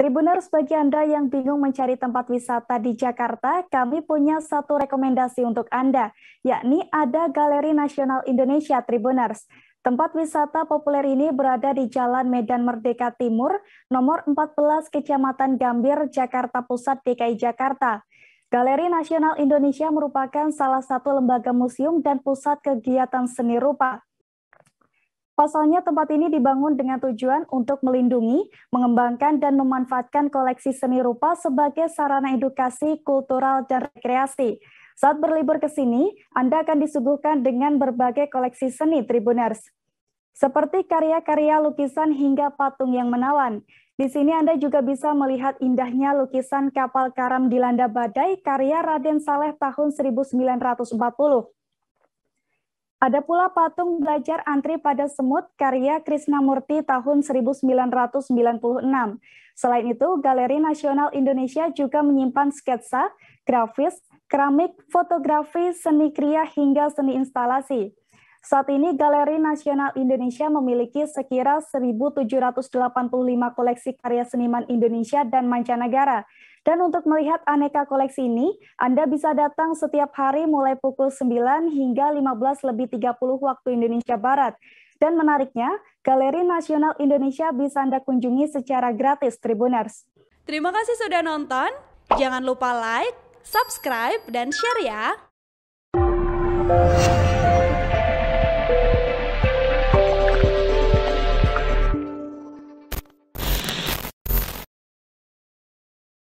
Tribuners bagi Anda yang bingung mencari tempat wisata di Jakarta, kami punya satu rekomendasi untuk Anda, yakni ada Galeri Nasional Indonesia Tribuners. Tempat wisata populer ini berada di Jalan Medan Merdeka Timur, nomor 14 Kecamatan Gambir, Jakarta Pusat, DKI Jakarta. Galeri Nasional Indonesia merupakan salah satu lembaga museum dan pusat kegiatan seni rupa. Pasalnya tempat ini dibangun dengan tujuan untuk melindungi, mengembangkan, dan memanfaatkan koleksi seni rupa sebagai sarana edukasi, kultural, dan rekreasi. Saat berlibur ke sini, Anda akan disuguhkan dengan berbagai koleksi seni tribuners. Seperti karya-karya lukisan hingga patung yang menawan. Di sini Anda juga bisa melihat indahnya lukisan kapal karam dilanda badai karya Raden Saleh tahun 1940 ada pula patung belajar antri pada semut karya Krishna Murti tahun 1996. Selain itu, Galeri Nasional Indonesia juga menyimpan sketsa, grafis, keramik, fotografi, seni kriya hingga seni instalasi. Saat ini Galeri Nasional Indonesia memiliki sekira 1785 koleksi karya seniman Indonesia dan mancanegara dan untuk melihat aneka koleksi ini, Anda bisa datang setiap hari mulai pukul 9 hingga 15 lebih 30 waktu Indonesia Barat. Dan menariknya, Galeri Nasional Indonesia bisa Anda kunjungi secara gratis, Tribuners. Terima kasih sudah nonton. Jangan lupa like, subscribe, dan share ya.